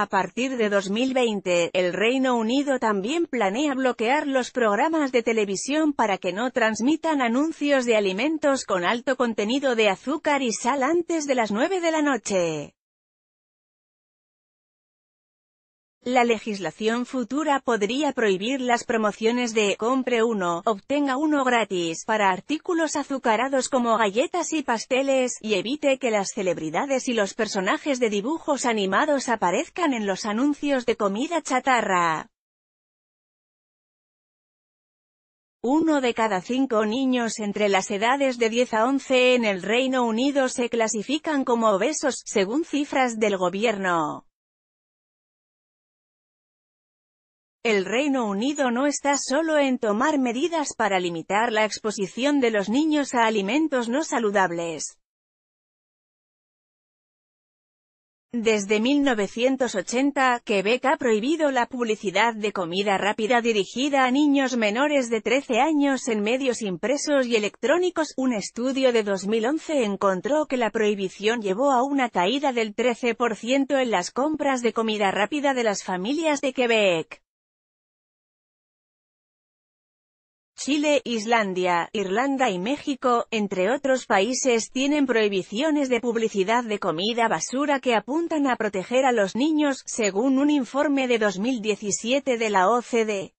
A partir de 2020, el Reino Unido también planea bloquear los programas de televisión para que no transmitan anuncios de alimentos con alto contenido de azúcar y sal antes de las 9 de la noche. La legislación futura podría prohibir las promociones de «compre uno, obtenga uno gratis» para artículos azucarados como galletas y pasteles, y evite que las celebridades y los personajes de dibujos animados aparezcan en los anuncios de comida chatarra. Uno de cada cinco niños entre las edades de 10 a 11 en el Reino Unido se clasifican como obesos, según cifras del gobierno. El Reino Unido no está solo en tomar medidas para limitar la exposición de los niños a alimentos no saludables. Desde 1980, Quebec ha prohibido la publicidad de comida rápida dirigida a niños menores de 13 años en medios impresos y electrónicos. Un estudio de 2011 encontró que la prohibición llevó a una caída del 13% en las compras de comida rápida de las familias de Quebec. Chile, Islandia, Irlanda y México, entre otros países, tienen prohibiciones de publicidad de comida basura que apuntan a proteger a los niños, según un informe de 2017 de la OCDE.